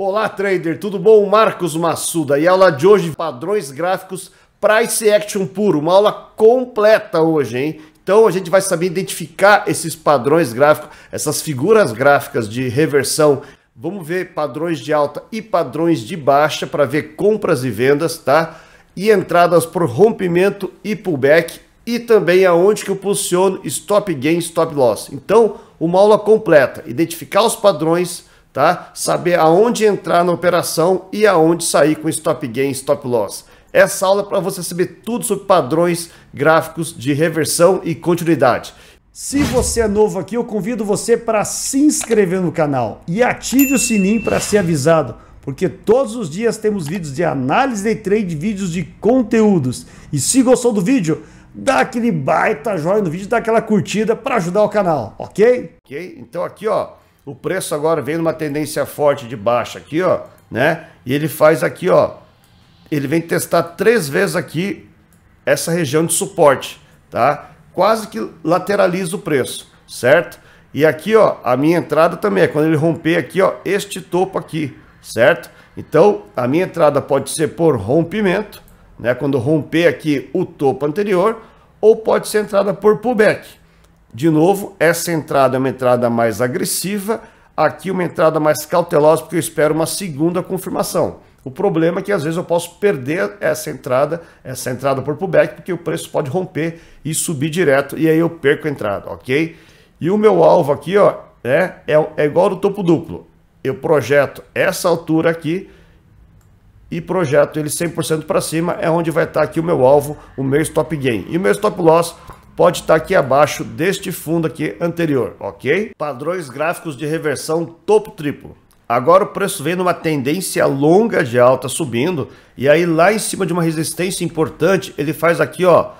Olá, trader, tudo bom? Marcos Massuda e a aula de hoje, padrões gráficos Price Action puro, uma aula completa hoje, hein? Então a gente vai saber identificar esses padrões gráficos, essas figuras gráficas de reversão. Vamos ver padrões de alta e padrões de baixa para ver compras e vendas, tá? E entradas por rompimento e pullback e também aonde que eu posiciono stop gain, stop loss. Então, uma aula completa, identificar os padrões tá? Saber aonde entrar na operação e aonde sair com stop gain, stop loss. Essa aula é para você saber tudo sobre padrões gráficos de reversão e continuidade. Se você é novo aqui, eu convido você para se inscrever no canal e ative o sininho para ser avisado, porque todos os dias temos vídeos de análise de trade, vídeos de conteúdos. E se gostou do vídeo, dá aquele baita joinha no vídeo, dá aquela curtida para ajudar o canal, ok? Ok, então aqui ó, o preço agora vem numa tendência forte de baixa aqui, ó, né? E ele faz aqui, ó, ele vem testar três vezes aqui essa região de suporte, tá? Quase que lateraliza o preço, certo? E aqui, ó, a minha entrada também é quando ele romper aqui, ó, este topo aqui, certo? Então, a minha entrada pode ser por rompimento, né? Quando romper aqui o topo anterior, ou pode ser entrada por pullback, de novo, essa entrada é uma entrada mais agressiva, aqui uma entrada mais cautelosa, porque eu espero uma segunda confirmação. O problema é que às vezes eu posso perder essa entrada, essa entrada por pullback, porque o preço pode romper e subir direto, e aí eu perco a entrada, ok? E o meu alvo aqui ó, é, é, é igual ao topo duplo. Eu projeto essa altura aqui e projeto ele 100% para cima, é onde vai estar tá aqui o meu alvo, o meu stop gain. E o meu stop loss pode estar tá aqui abaixo deste fundo aqui anterior, ok? Padrões gráficos de reversão topo triplo. Agora o preço vem numa tendência longa de alta subindo e aí lá em cima de uma resistência importante ele faz aqui ó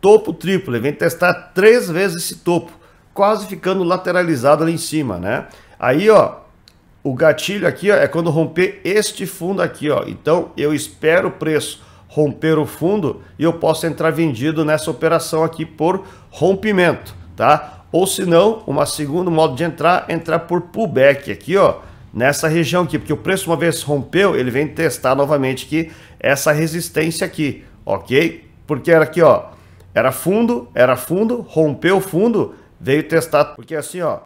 topo triplo, ele vem testar três vezes esse topo, quase ficando lateralizado ali em cima, né? Aí ó o gatilho aqui ó, é quando romper este fundo aqui ó, então eu espero o preço romper o fundo e eu posso entrar vendido nessa operação aqui por rompimento, tá? Ou se não, uma segundo modo de entrar, entrar por pullback aqui, ó, nessa região aqui, porque o preço uma vez rompeu, ele vem testar novamente aqui essa resistência aqui, ok? Porque era aqui, ó, era fundo, era fundo, rompeu o fundo, veio testar, porque assim, ó,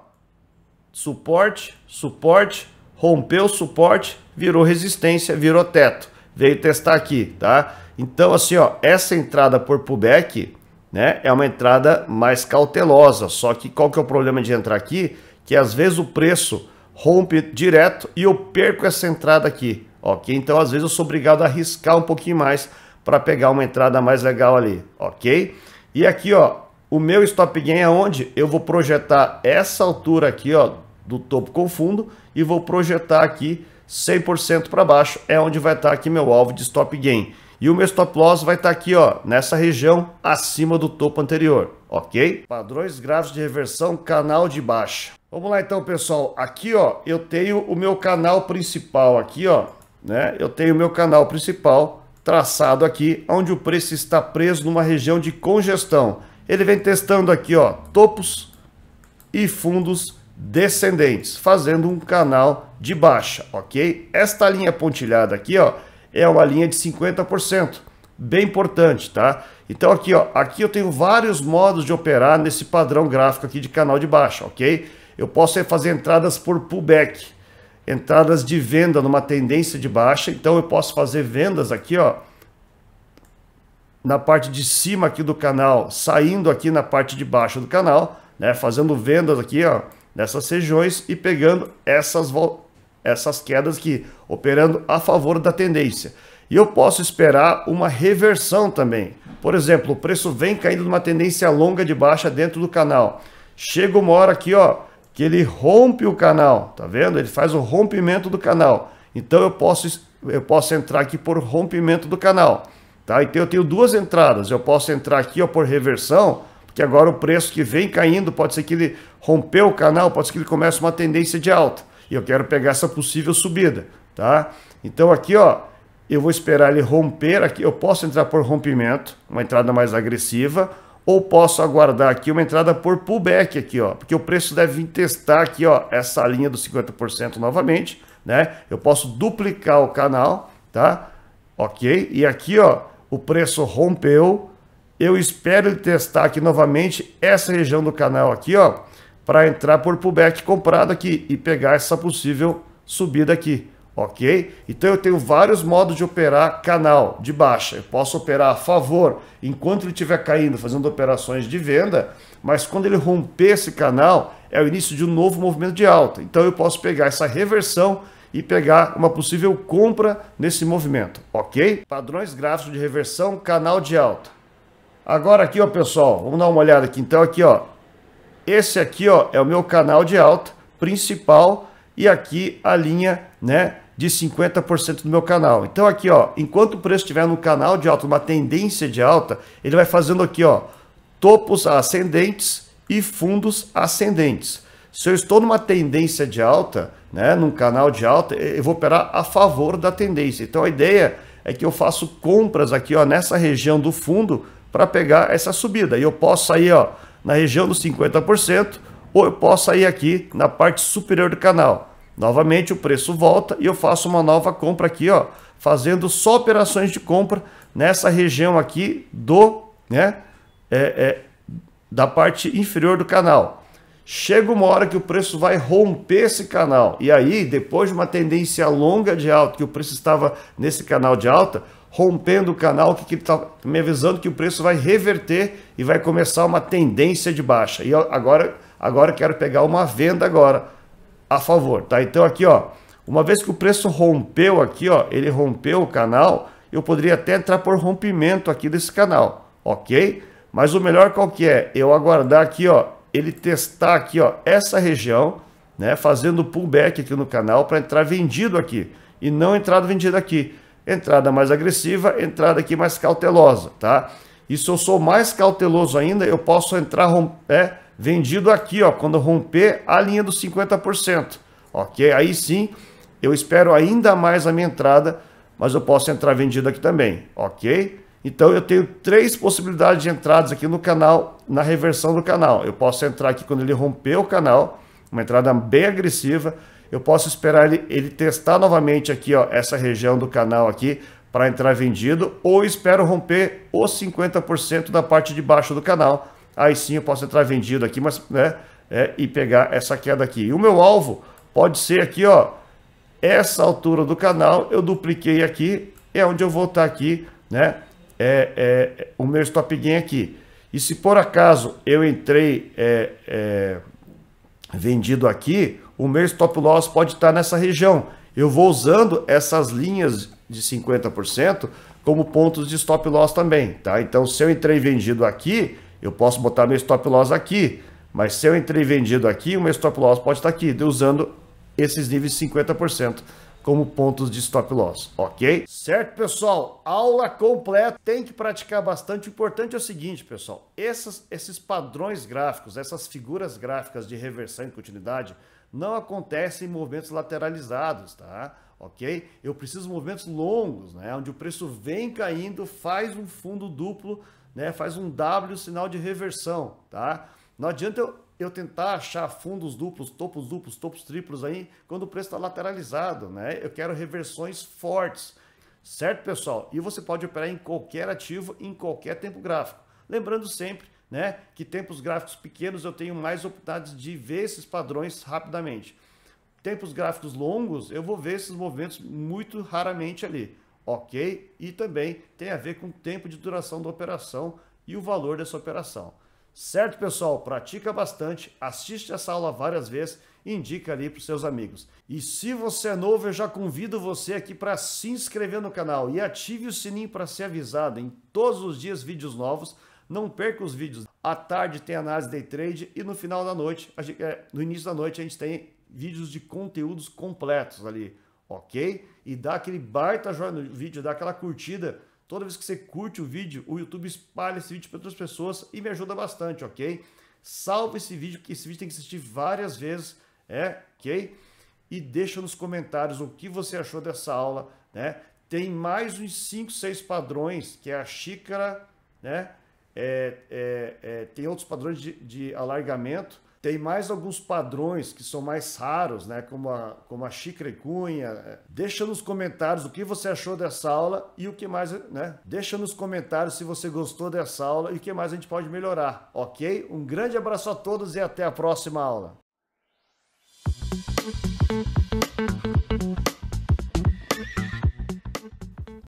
suporte, suporte, rompeu o suporte, virou resistência, virou teto veio testar aqui, tá? Então, assim, ó, essa entrada por pullback, né, é uma entrada mais cautelosa, só que qual que é o problema de entrar aqui? Que às vezes o preço rompe direto e eu perco essa entrada aqui, ok? Então, às vezes eu sou obrigado a arriscar um pouquinho mais para pegar uma entrada mais legal ali, ok? E aqui, ó, o meu stop gain é onde? Eu vou projetar essa altura aqui, ó, do topo com fundo e vou projetar aqui 100% para baixo é onde vai estar tá aqui meu alvo de stop gain. E o meu stop loss vai estar tá aqui, ó, nessa região acima do topo anterior, ok? Padrões gráficos de reversão, canal de baixa. Vamos lá então, pessoal. Aqui, ó, eu tenho o meu canal principal aqui, ó, né? Eu tenho o meu canal principal traçado aqui, onde o preço está preso numa região de congestão. Ele vem testando aqui, ó, topos e fundos descendentes, fazendo um canal de baixa, ok? Esta linha pontilhada aqui, ó, é uma linha de 50%, bem importante, tá? Então aqui, ó, aqui eu tenho vários modos de operar nesse padrão gráfico aqui de canal de baixa, ok? Eu posso fazer entradas por pullback, entradas de venda numa tendência de baixa, então eu posso fazer vendas aqui, ó, na parte de cima aqui do canal, saindo aqui na parte de baixo do canal, né, fazendo vendas aqui, ó, nessas regiões e pegando essas, essas quedas aqui, operando a favor da tendência. E eu posso esperar uma reversão também. Por exemplo, o preço vem caindo numa tendência longa de baixa dentro do canal. Chega uma hora aqui, ó, que ele rompe o canal, tá vendo? Ele faz o rompimento do canal. Então eu posso eu posso entrar aqui por rompimento do canal, tá? Então eu tenho duas entradas. Eu posso entrar aqui, ó, por reversão, que agora o preço que vem caindo, pode ser que ele rompeu o canal, pode ser que ele comece uma tendência de alta. E eu quero pegar essa possível subida, tá? Então aqui, ó, eu vou esperar ele romper aqui, eu posso entrar por rompimento, uma entrada mais agressiva, ou posso aguardar aqui uma entrada por pullback aqui, ó, porque o preço deve testar aqui, ó, essa linha dos 50% novamente, né? Eu posso duplicar o canal, tá? OK? E aqui, ó, o preço rompeu, eu espero testar aqui novamente essa região do canal aqui, ó, para entrar por pullback comprado aqui e pegar essa possível subida aqui, ok? Então eu tenho vários modos de operar canal de baixa. Eu posso operar a favor enquanto ele estiver caindo, fazendo operações de venda, mas quando ele romper esse canal, é o início de um novo movimento de alta. Então eu posso pegar essa reversão e pegar uma possível compra nesse movimento, ok? Padrões gráficos de reversão, canal de alta. Agora aqui, ó, pessoal, vamos dar uma olhada aqui. Então aqui, ó, esse aqui, ó, é o meu canal de alta principal e aqui a linha, né, de 50% do meu canal. Então aqui, ó, enquanto o preço estiver no canal de alta, uma tendência de alta, ele vai fazendo aqui, ó, topos ascendentes e fundos ascendentes. Se eu estou numa tendência de alta, né, num canal de alta, eu vou operar a favor da tendência. Então a ideia é que eu faço compras aqui, ó, nessa região do fundo para pegar essa subida. E eu posso sair ó, na região dos 50% ou eu posso sair aqui na parte superior do canal. Novamente o preço volta e eu faço uma nova compra aqui, ó, fazendo só operações de compra nessa região aqui do, né, é, é, da parte inferior do canal. Chega uma hora que o preço vai romper esse canal. E aí, depois de uma tendência longa de alta, que o preço estava nesse canal de alta, rompendo o canal, que está me avisando que o preço vai reverter e vai começar uma tendência de baixa. E agora, agora quero pegar uma venda agora a favor, tá? Então aqui, ó, uma vez que o preço rompeu aqui, ó, ele rompeu o canal, eu poderia até entrar por rompimento aqui desse canal, ok? Mas o melhor qual que é? Eu aguardar aqui, ó, ele testar aqui, ó, essa região, né, fazendo pullback aqui no canal para entrar vendido aqui e não entrado vendido aqui entrada mais agressiva, entrada aqui mais cautelosa, tá? E se eu sou mais cauteloso ainda, eu posso entrar é, vendido aqui, ó, quando romper a linha dos 50%, ok? Aí sim, eu espero ainda mais a minha entrada, mas eu posso entrar vendido aqui também, ok? Então eu tenho três possibilidades de entradas aqui no canal, na reversão do canal. Eu posso entrar aqui quando ele romper o canal, uma entrada bem agressiva, eu posso esperar ele, ele testar novamente aqui, ó, essa região do canal aqui para entrar vendido, ou espero romper os 50% da parte de baixo do canal. Aí sim eu posso entrar vendido aqui, mas, né, é, e pegar essa queda aqui. E o meu alvo pode ser aqui, ó, essa altura do canal, eu dupliquei aqui, é onde eu vou estar tá aqui, né, é, é o meu stop gain aqui. E se por acaso eu entrei é, é vendido aqui, o meu stop loss pode estar nessa região. Eu vou usando essas linhas de 50% como pontos de stop loss também, tá? Então, se eu entrei vendido aqui, eu posso botar meu stop loss aqui, mas se eu entrei vendido aqui, o meu stop loss pode estar aqui, usando esses níveis de 50% como pontos de stop loss, ok? Certo, pessoal? Aula completa, tem que praticar bastante. O importante é o seguinte, pessoal, essas, esses padrões gráficos, essas figuras gráficas de reversão e continuidade, não acontecem movimentos lateralizados, tá? Ok? Eu preciso de movimentos longos, né? Onde o preço vem caindo, faz um fundo duplo, né? Faz um W sinal de reversão, tá? Não adianta eu, eu tentar achar fundos duplos, topos duplos, topos triplos aí, quando o preço está lateralizado, né? Eu quero reversões fortes, certo, pessoal? E você pode operar em qualquer ativo, em qualquer tempo gráfico. Lembrando sempre né? Que tempos gráficos pequenos eu tenho mais oportunidades de ver esses padrões rapidamente. Tempos gráficos longos, eu vou ver esses movimentos muito raramente ali, ok? E também tem a ver com o tempo de duração da operação e o valor dessa operação. Certo, pessoal? Pratica bastante, assiste essa aula várias vezes e indica ali para os seus amigos. E se você é novo, eu já convido você aqui para se inscrever no canal e ative o sininho para ser avisado em todos os dias vídeos novos não perca os vídeos. À tarde tem análise day trade e no final da noite, é, no início da noite, a gente tem vídeos de conteúdos completos ali, ok? E dá aquele baita joinha no vídeo, dá aquela curtida. Toda vez que você curte o vídeo, o YouTube espalha esse vídeo para outras pessoas e me ajuda bastante, ok? Salva esse vídeo, que esse vídeo tem que assistir várias vezes, é, ok? E deixa nos comentários o que você achou dessa aula, né? Tem mais uns 5, 6 padrões, que é a xícara, né? é, é, é, tem outros padrões de, de, alargamento, tem mais alguns padrões que são mais raros, né? como, a, como a xícara e cunha. É, deixa nos comentários o que você achou dessa aula e o que mais. Né? Deixa nos comentários se você gostou dessa aula e o que mais a gente pode melhorar, ok? Um grande abraço a todos e até a próxima aula.